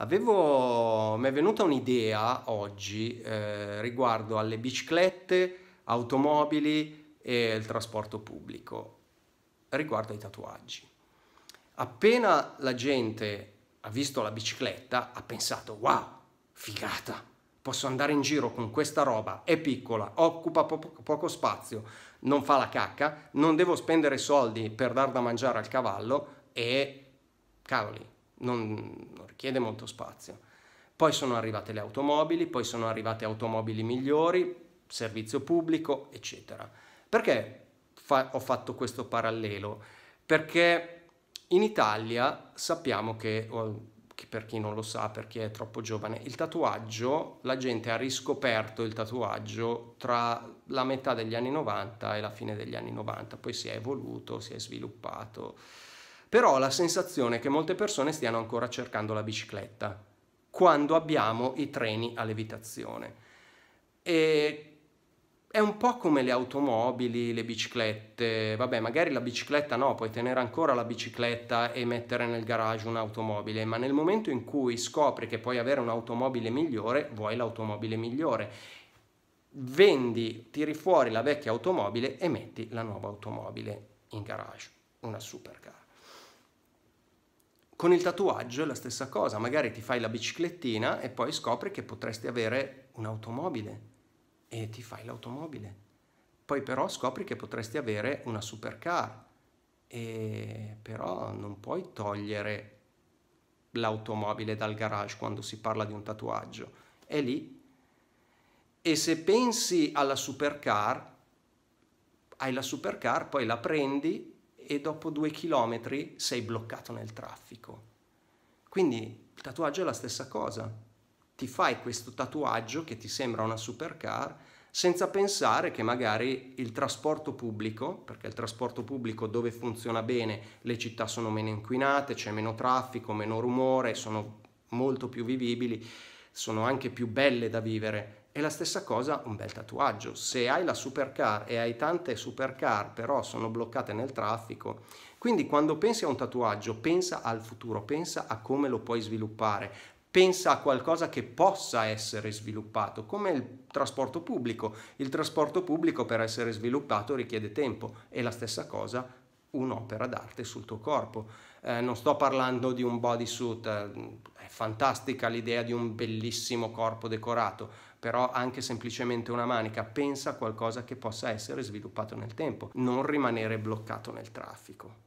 Avevo, mi è venuta un'idea oggi eh, riguardo alle biciclette, automobili e il trasporto pubblico, riguardo ai tatuaggi. Appena la gente ha visto la bicicletta, ha pensato, wow, figata, posso andare in giro con questa roba, è piccola, occupa po- poco spazio, non fa la cacca, non devo spendere soldi per dar da mangiare al cavallo e, cavoli, non, non richiede molto spazio. Poi sono arrivate le automobili, poi sono arrivate automobili migliori, servizio pubblico, eccetera. Perché fa- ho fatto questo parallelo? Perché in Italia sappiamo che, che, per chi non lo sa, per chi è troppo giovane, il tatuaggio, la gente ha riscoperto il tatuaggio tra la metà degli anni 90 e la fine degli anni 90, poi si è evoluto, si è sviluppato però ho la sensazione che molte persone stiano ancora cercando la bicicletta quando abbiamo i treni a levitazione. E è un po' come le automobili, le biciclette, vabbè magari la bicicletta no, puoi tenere ancora la bicicletta e mettere nel garage un'automobile, ma nel momento in cui scopri che puoi avere un'automobile migliore, vuoi l'automobile migliore. Vendi, tiri fuori la vecchia automobile e metti la nuova automobile in garage, una supercar. Con il tatuaggio è la stessa cosa, magari ti fai la biciclettina e poi scopri che potresti avere un'automobile e ti fai l'automobile. Poi però scopri che potresti avere una supercar e però non puoi togliere l'automobile dal garage quando si parla di un tatuaggio. È lì. E se pensi alla supercar, hai la supercar, poi la prendi e dopo due chilometri sei bloccato nel traffico. Quindi il tatuaggio è la stessa cosa. Ti fai questo tatuaggio che ti sembra una supercar senza pensare che magari il trasporto pubblico, perché il trasporto pubblico dove funziona bene le città sono meno inquinate, c'è meno traffico, meno rumore, sono molto più vivibili, sono anche più belle da vivere è la stessa cosa un bel tatuaggio. Se hai la supercar e hai tante supercar, però sono bloccate nel traffico. Quindi quando pensi a un tatuaggio, pensa al futuro, pensa a come lo puoi sviluppare, pensa a qualcosa che possa essere sviluppato, come il trasporto pubblico. Il trasporto pubblico per essere sviluppato richiede tempo e la stessa cosa un'opera d'arte sul tuo corpo. Eh, non sto parlando di un bodysuit, eh, è fantastica l'idea di un bellissimo corpo decorato, però anche semplicemente una manica, pensa a qualcosa che possa essere sviluppato nel tempo, non rimanere bloccato nel traffico.